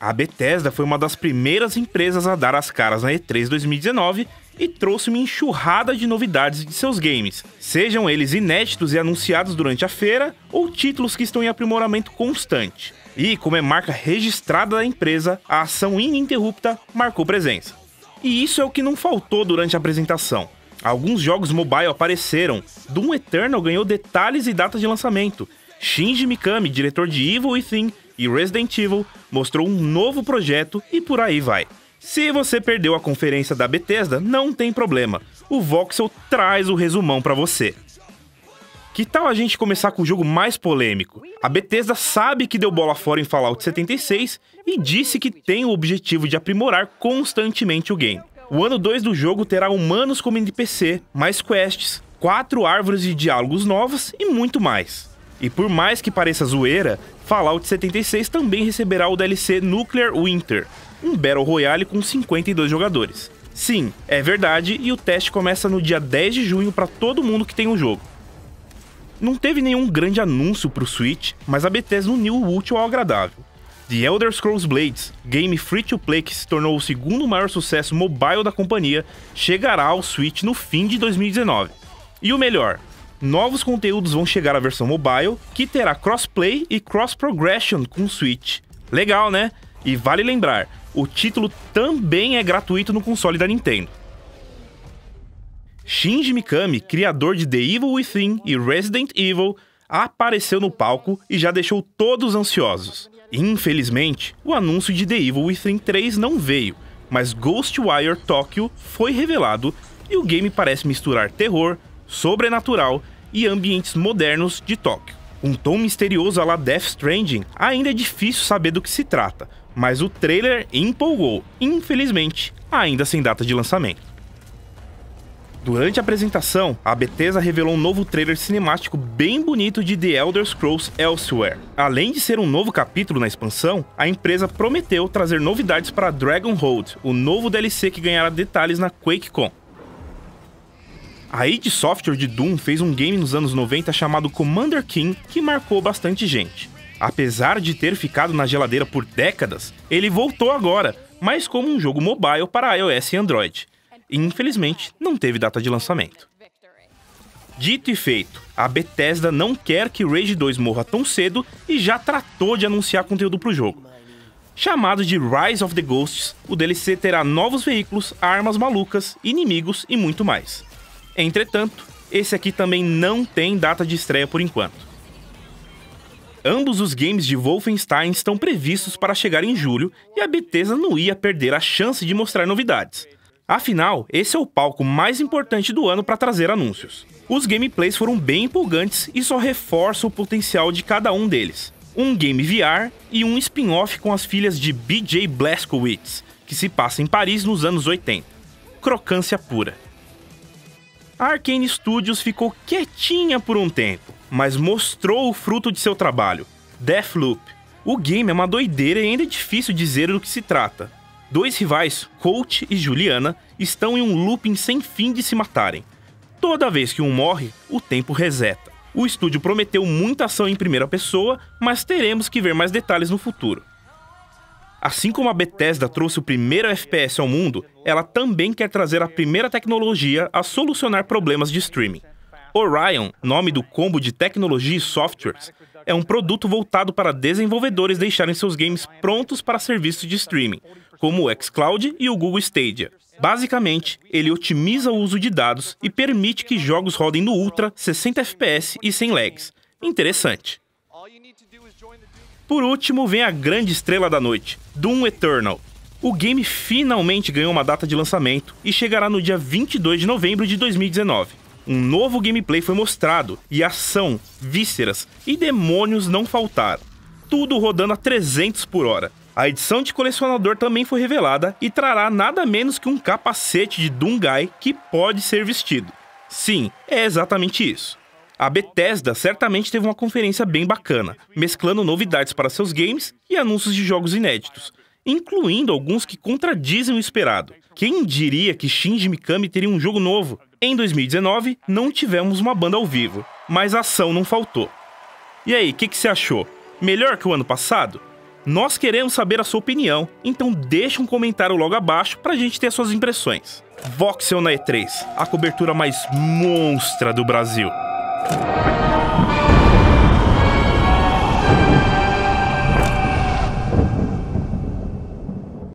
A Bethesda foi uma das primeiras empresas a dar as caras na E3 2019 e trouxe uma enxurrada de novidades de seus games, sejam eles inéditos e anunciados durante a feira ou títulos que estão em aprimoramento constante. E, como é marca registrada da empresa, a ação ininterrupta marcou presença. E isso é o que não faltou durante a apresentação. Alguns jogos mobile apareceram. Doom Eternal ganhou detalhes e datas de lançamento. Shinji Mikami, diretor de Evil Within e Resident Evil, mostrou um novo projeto e por aí vai. Se você perdeu a conferência da Bethesda, não tem problema. O Voxel traz o resumão para você. Que tal a gente começar com o jogo mais polêmico? A Bethesda sabe que deu bola fora em Fallout 76 e disse que tem o objetivo de aprimorar constantemente o game. O ano 2 do jogo terá humanos como NPC, mais quests, quatro árvores de diálogos novas e muito mais. E por mais que pareça zoeira, Fallout 76 também receberá o DLC Nuclear Winter, um Battle Royale com 52 jogadores. Sim, é verdade, e o teste começa no dia 10 de junho para todo mundo que tem o jogo. Não teve nenhum grande anúncio para o Switch, mas a Bethesda uniu o útil ao agradável. The Elder Scrolls Blades, game free-to-play que se tornou o segundo maior sucesso mobile da companhia, chegará ao Switch no fim de 2019. E o melhor, novos conteúdos vão chegar à versão mobile, que terá crossplay e cross-progression com o Switch. Legal, né? E vale lembrar, o título também é gratuito no console da Nintendo. Shinji Mikami, criador de The Evil Within e Resident Evil, apareceu no palco e já deixou todos ansiosos. Infelizmente, o anúncio de The Evil Within 3 não veio, mas Ghostwire Tokyo foi revelado e o game parece misturar terror, sobrenatural e ambientes modernos de Tóquio. Um tom misterioso à la Death Stranding ainda é difícil saber do que se trata, mas o trailer empolgou, infelizmente, ainda sem data de lançamento. Durante a apresentação, a Bethesda revelou um novo trailer cinemático bem bonito de The Elder Scrolls Elsewhere. Além de ser um novo capítulo na expansão, a empresa prometeu trazer novidades para Dragonhold, o novo DLC que ganhará detalhes na QuakeCon. A id Software de Doom fez um game nos anos 90 chamado Commander King que marcou bastante gente. Apesar de ter ficado na geladeira por décadas, ele voltou agora, mas como um jogo mobile para iOS e Android e infelizmente não teve data de lançamento. Dito e feito, a Bethesda não quer que Rage 2 morra tão cedo e já tratou de anunciar conteúdo para o jogo. Chamado de Rise of the Ghosts, o DLC terá novos veículos, armas malucas, inimigos e muito mais. Entretanto, esse aqui também não tem data de estreia por enquanto. Ambos os games de Wolfenstein estão previstos para chegar em julho e a Bethesda não ia perder a chance de mostrar novidades. Afinal, esse é o palco mais importante do ano para trazer anúncios. Os gameplays foram bem empolgantes e só reforçam o potencial de cada um deles. Um game VR e um spin-off com as filhas de BJ Blazkowicz, que se passa em Paris nos anos 80. Crocância pura. A Arkane Studios ficou quietinha por um tempo, mas mostrou o fruto de seu trabalho, Deathloop. O game é uma doideira e ainda é difícil dizer do que se trata, Dois rivais, Colt e Juliana, estão em um looping sem fim de se matarem. Toda vez que um morre, o tempo reseta. O estúdio prometeu muita ação em primeira pessoa, mas teremos que ver mais detalhes no futuro. Assim como a Bethesda trouxe o primeiro FPS ao mundo, ela também quer trazer a primeira tecnologia a solucionar problemas de streaming. Orion, nome do combo de tecnologia e softwares, é um produto voltado para desenvolvedores deixarem seus games prontos para serviços de streaming, como o xCloud e o Google Stadia. Basicamente, ele otimiza o uso de dados e permite que jogos rodem no Ultra, 60 FPS e sem lags. Interessante. Por último, vem a grande estrela da noite, Doom Eternal. O game finalmente ganhou uma data de lançamento e chegará no dia 22 de novembro de 2019. Um novo gameplay foi mostrado e ação, vísceras e demônios não faltaram. Tudo rodando a 300 por hora. A edição de colecionador também foi revelada e trará nada menos que um capacete de Dungai que pode ser vestido. Sim, é exatamente isso. A Bethesda certamente teve uma conferência bem bacana, mesclando novidades para seus games e anúncios de jogos inéditos, incluindo alguns que contradizem o esperado. Quem diria que Shinji Mikami teria um jogo novo? Em 2019, não tivemos uma banda ao vivo, mas a ação não faltou. E aí, o que, que você achou? Melhor que o ano passado? Nós queremos saber a sua opinião, então deixe um comentário logo abaixo para a gente ter suas impressões. Voxel na E3, a cobertura mais monstra do Brasil.